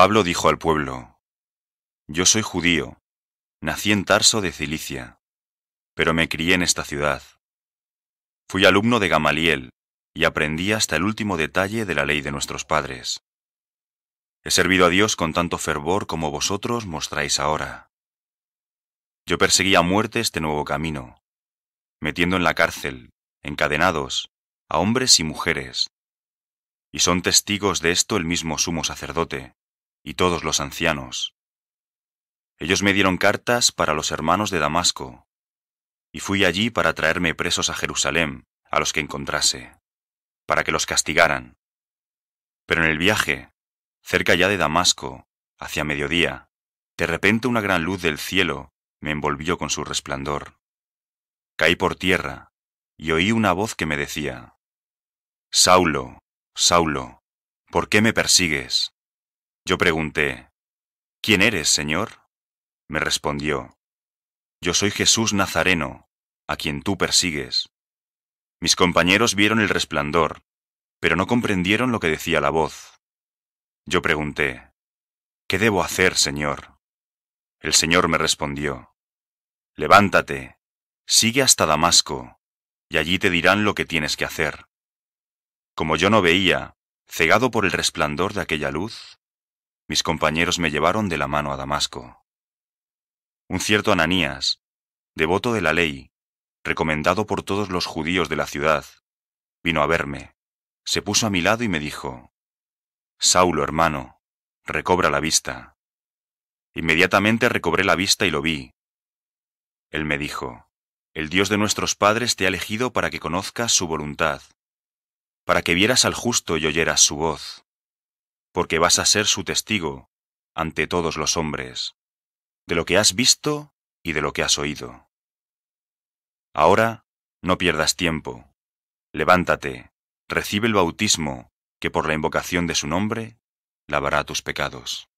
Pablo dijo al pueblo, Yo soy judío, nací en Tarso de Cilicia, pero me crié en esta ciudad. Fui alumno de Gamaliel y aprendí hasta el último detalle de la ley de nuestros padres. He servido a Dios con tanto fervor como vosotros mostráis ahora. Yo perseguí a muerte este nuevo camino, metiendo en la cárcel, encadenados, a hombres y mujeres. Y son testigos de esto el mismo sumo sacerdote, y todos los ancianos. Ellos me dieron cartas para los hermanos de Damasco, y fui allí para traerme presos a Jerusalén, a los que encontrase, para que los castigaran. Pero en el viaje, cerca ya de Damasco, hacia mediodía, de repente una gran luz del cielo me envolvió con su resplandor. Caí por tierra y oí una voz que me decía, Saulo, Saulo, ¿por qué me persigues? Yo pregunté, ¿quién eres, Señor? Me respondió, Yo soy Jesús Nazareno, a quien tú persigues. Mis compañeros vieron el resplandor, pero no comprendieron lo que decía la voz. Yo pregunté, ¿Qué debo hacer, Señor? El Señor me respondió, Levántate, sigue hasta Damasco, y allí te dirán lo que tienes que hacer. Como yo no veía, cegado por el resplandor de aquella luz, mis compañeros me llevaron de la mano a Damasco. Un cierto Ananías, devoto de la ley, recomendado por todos los judíos de la ciudad, vino a verme, se puso a mi lado y me dijo, Saulo, hermano, recobra la vista. Inmediatamente recobré la vista y lo vi. Él me dijo, El Dios de nuestros padres te ha elegido para que conozcas su voluntad, para que vieras al justo y oyeras su voz porque vas a ser su testigo ante todos los hombres, de lo que has visto y de lo que has oído. Ahora, no pierdas tiempo. Levántate, recibe el bautismo que por la invocación de su nombre lavará tus pecados.